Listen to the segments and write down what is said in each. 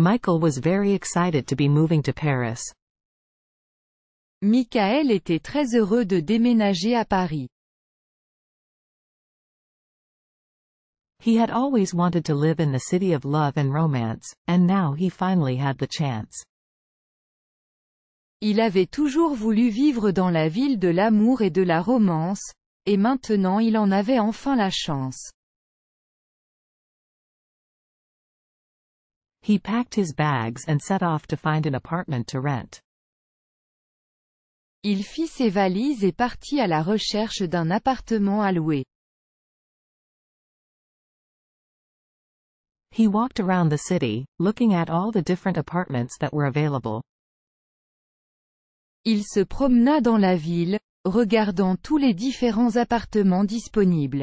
Michael was very excited to be moving to Paris. Michael était très heureux de déménager à Paris. He had always wanted to live in the city of love and romance, and now he finally had the chance. Il avait toujours voulu vivre dans la ville de l'amour et de la romance, et maintenant il en avait enfin la chance. He packed his bags and set off to find an apartment to rent. Il fit ses valises et partit à la recherche d'un appartement à louer. He walked around the city, looking at all the different apartments that were available. Il se promena dans la ville, regardant tous les différents appartements disponibles.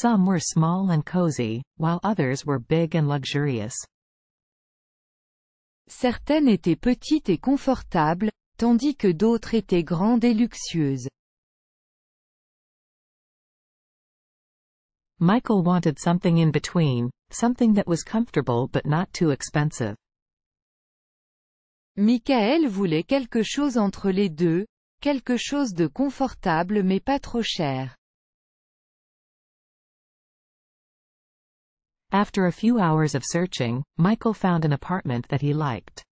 Some were small and cozy, while others were big and luxurious. Certaines étaient petites et confortables, tandis que d'autres étaient grandes et luxueuses. Michael wanted something in between, something that was comfortable but not too expensive. Michael voulait quelque chose entre les deux, quelque chose de confortable mais pas trop cher. After a few hours of searching, Michael found an apartment that he liked.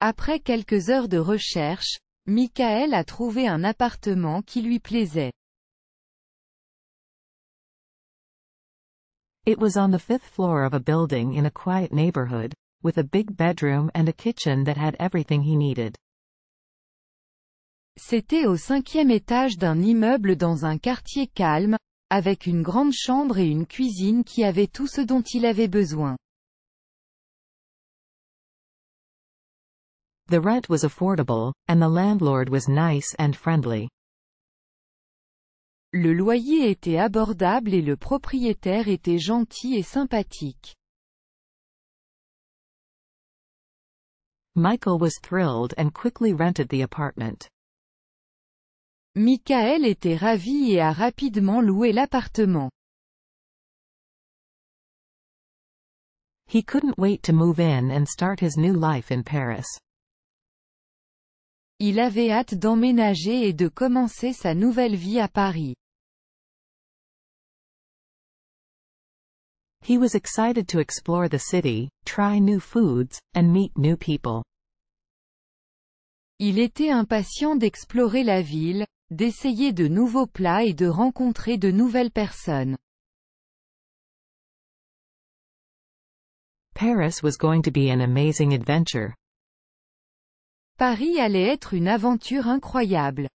Après quelques heures de recherche, Michael a trouvé un appartement qui lui plaisait. It was on the fifth floor of a building in a quiet neighborhood, with a big bedroom and a kitchen that had everything he needed. C'était au cinquième étage d'un immeuble dans un quartier calme, avec une grande chambre et une cuisine qui avaient tout ce dont il avait besoin. The rent was affordable, and the landlord was nice and friendly. Le loyer était abordable et le propriétaire était gentil et sympathique. Michael was thrilled and quickly rented the apartment. Michael était ravi et a rapidement loué l'appartement. He couldn't wait to move in and start his new life in Paris. Il avait hâte d'emménager et de commencer sa nouvelle vie à Paris. He was excited to explore the city, try new foods, and meet new people. Il était impatient d'explorer la ville, d'essayer de nouveaux plats et de rencontrer de nouvelles personnes. Paris was going to be an amazing adventure. Paris allait être une aventure incroyable.